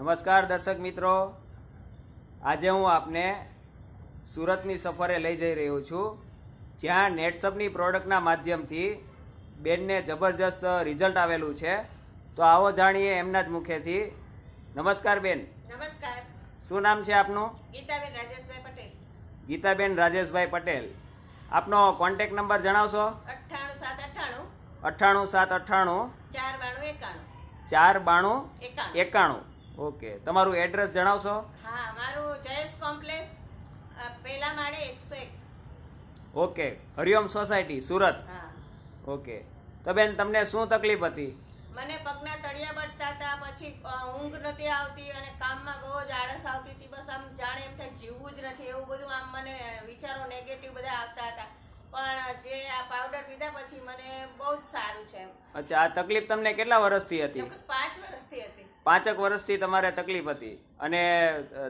નમસ્કાર દર્શક મિત્રો આજે હું આપને સુરતની સફરે લઈ જઈ રહ્યો છું જ્યાં નેટસપની પ્રોડક્ટના માધ્યમથી બેનને જબરજસ્ત રિઝલ્ટ આવેલું છે તો આવો જાણીએ એમના જ મુખેથી નમસ્કાર બેન નમસ્કાર શું નામ છે આપનું ગીતાબેન રાજેશભાઈ પટેલ ગીતાબેન રાજેશભાઈ પટેલ આપનો કોન્ટેક નંબર જણાવશો અઠ્ઠાણું સાત અઠ્ઠાણું અઠ્ઠાણું સાત અઠ્ઠાણું ચાર બાણું એકાણું ચાર બાણું એકાણું ઓકે તમારું એડ્રેસ જણાવશો હા મારું જયેશ કોમ્પ્લેક્સ પહેલા માળે એકસો ઓકે હરિઓમ સોસાયટી સુરત હા ઓકે તો બેન તમને શું તકલીફ હતી મને પગના તળિયા બળતા હતા પછી ઊંઘ નથી આવતી અને કામમાં બહુ જ આળસ આવતી હતી બસ આમ જાણે એમ થાય જીવવું જ નથી એવું બધું આમ મને વિચારો નેગેટિવ બધા આવતા હતા આ પાવડર પીધા પછી મને બહુ જ સારું છે અચ્છા આ તકલીફ તમને કેટલા વર્ષથી હતી પાંચ વર્ષથી હતી પાંચેક વર્ષથી તમારે તકલીફ હતી અને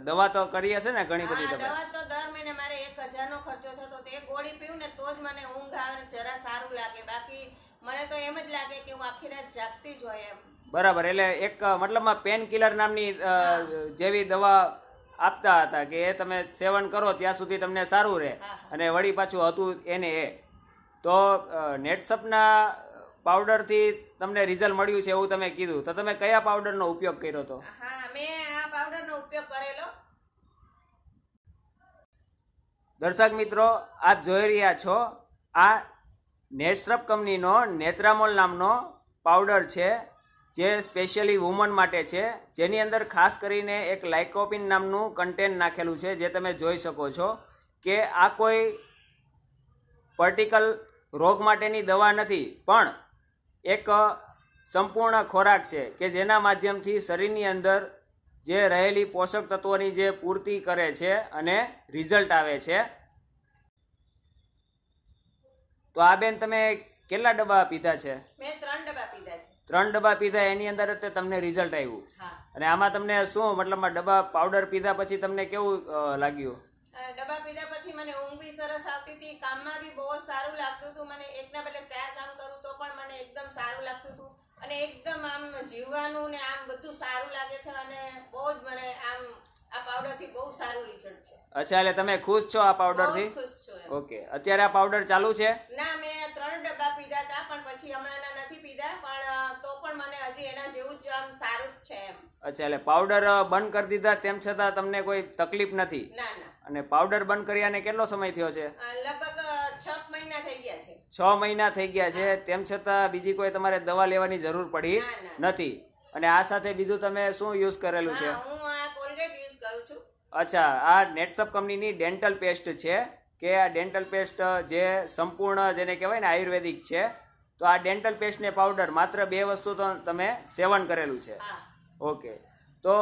દવા તો કરી હશે ને ઘણી બધી દવા તો દર મહિને મારે એક હજારનો ખર્ચો થતો તે ગોળી પીવું ને તો જ મને ઊંઘ આવે જરા સારું લાગે બાકી મને તો એમ જ લાગે કે હું આખી રાત જાગતી જ હોય એમ બરાબર એટલે એક મતલબમાં પેન કિલર નામની જેવી દવા આપતા હતા કે એ તમે સેવન કરો ત્યાં સુધી તમને સારું રહે અને વળી પાછું હતું એને એ તો નેટસપના પાવડરથી તમને રિઝલ્ટ મળ્યું છે એવું તમે કીધું તો તમે કયા પાવડરનો ઉપયોગ કર્યો હતો મેં આ પાવડરનો ઉપયોગ કરેલો દર્શક મિત્રો આપ જોઈ રહ્યા છો આ નેટસપ કંપનીનો નેત્રામોલ નામનો પાવડર છે જે સ્પેશિયલી વુમન માટે છે જેની અંદર ખાસ કરીને એક લાઇકોપિન નામનું કન્ટેન્ટ નાખેલું છે જે તમે જોઈ શકો છો કે આ કોઈ પર્ટિકલ રોગ માટેની દવા નથી પણ એક સંપૂર્ણ ખોરાક છે કે જેના માધ્યમથી શરીરની અંદર જે રહેલી પોષક તત્વોની જે પૂર્તિ કરે છે અને રિઝલ્ટ આવે છે તો આ બેન તમે કેટલા ડબ્બા પીધા છે ત્રણ ડબ્બા પીધા એની અંદર જ તમને રિઝલ્ટ આવ્યું અને આમાં તમને શું મતલબ ડબ્બા પાવડર પીધા પછી તમને કેવું લાગ્યું ડબ્બા મને ઊંઘ બી સરસ આવતી હતી કામમાં બી બહુ સારું લાગતું હતું મને એકના બદલે ચાર કામ કરું તો પણ મને એકદમ સારું લાગતું હતું અને એકદમ આમ જીવવાનું ને આમ બધું સારું લાગે છે અને બહુ જ મને આમ આ પાવડરથી બહુ સારું રિઝલ્ટ છે અચ્છા એટલે તમે ખુશ છો આ પાવડરથી ઓકે અત્યારે આ પાવડર ચાલુ છે ના મેં ત્રણ ડબ્બા પીધા હતા પણ પછી હમણાં નથી પીધા પણ તો પણ મને હજી એના જેવું જ આમ સારું જ છે એમ અચ્છા એટલે પાવડર બંધ કરી દીધા તેમ છતાં તમને કોઈ તકલીફ નથી ના ના અને પાવડર બંધ કર્યાને કેટલો સમય થયો છે લગભગ છ મહિના થઈ ગયા છે છ મહિના થઈ ગયા છે તેમ છતાં બીજી કોઈ તમારે દવા લેવાની જરૂર પડી નથી અને આ સાથે બીજું તમે શું યુઝ કરેલું છે હું આ કોલગેટ યુઝ કરું છું અચ્છા આ નેટસપ કંપનીની ડેન્ટલ પેસ્ટ છે કે આ ડેન્ટલ પેસ્ટ જે સંપૂર્ણ જેને કહેવાય ને આયુર્વેદિક છે તો આ ડેન્ટલ પેસ્ટને પાવડર માત્ર બે વસ્તુ તો તમે સેવન કરેલું છે ઓકે તો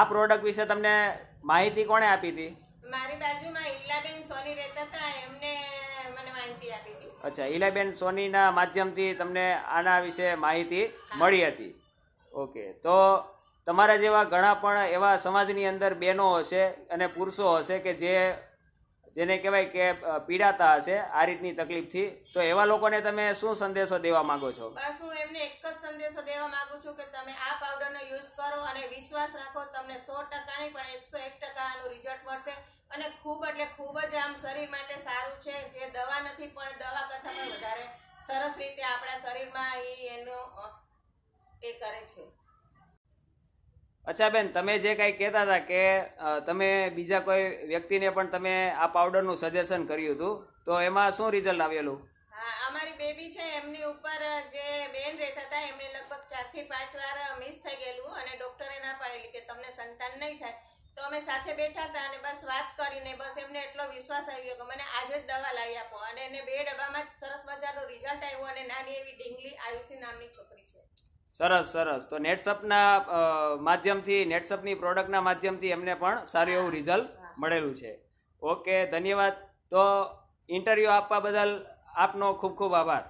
આ પ્રોડક્ટ વિશે તમને માહિતી કોણે આપી હતી મારી ઈલાબેન સોની રહેતા અચ્છા ઈલાબેન સોનીના માધ્યમથી તમને આના વિશે માહિતી મળી હતી ઓકે તો તમારા જેવા ઘણા પણ એવા સમાજની અંદર બહેનો હશે અને પુરુષો હશે કે જે જેને કહેવાય કે પીડાતા હશે આ રીતની તકલીફથી તો એવા લોકોને તમે શું સંદેશો દેવા માંગો છો બસ હું એમને એક જ સંદેશો દેવા માંગુ છું કે તમે આ પાવડરનો યુઝ કરો અને વિશ્વાસ રાખો તમને સો ટકા નહીં પણ એકસો એક ટકાનું રિઝલ્ટ મળશે અને ખૂબ એટલે ખૂબ જ આમ શરીર માટે સારું છે જે દવા નથી પણ દવા કરતાં પણ વધારે સરસ રીતે આપણા શરીરમાં એ એનો એ કરે છે અચ્છા બેન તમે જે કાંઈ કહેતા હતા કે તમે બીજા કોઈ વ્યક્તિને પણ તમે આ પાવડરનું સજેશન કર્યું હતું તો એમાં શું રિઝલ્ટ આવેલું અમારી બેબી છે એમની ઉપર જે બેન રહેતા હતા એમને લગભગ ચારથી પાંચ વાર મિસ થઈ ગયેલું અને ડૉક્ટરે ના પાડેલી કે તમને સંતાન નહીં થાય તો અમે સાથે બેઠા હતા અને બસ વાત કરીને બસ એમને એટલો વિશ્વાસ આવી ગયો કે મને આજે જ દવા લાવી આપો અને એને બે ડબ્બામાં સરસ મજાનું રિઝલ્ટ આવ્યું અને નાની એવી ડીંગલી આયુષી નામની છોકરી છે સરસ સરસ તો નેટસપના માધ્યમથી નેટસપની પ્રોડક્ટના માધ્યમથી એમને પણ સારું એવું રિઝલ્ટ મળેલું છે ઓકે ધન્યવાદ તો ઇન્ટરવ્યૂ આપવા બદલ આપનો ખૂબ ખૂબ આભાર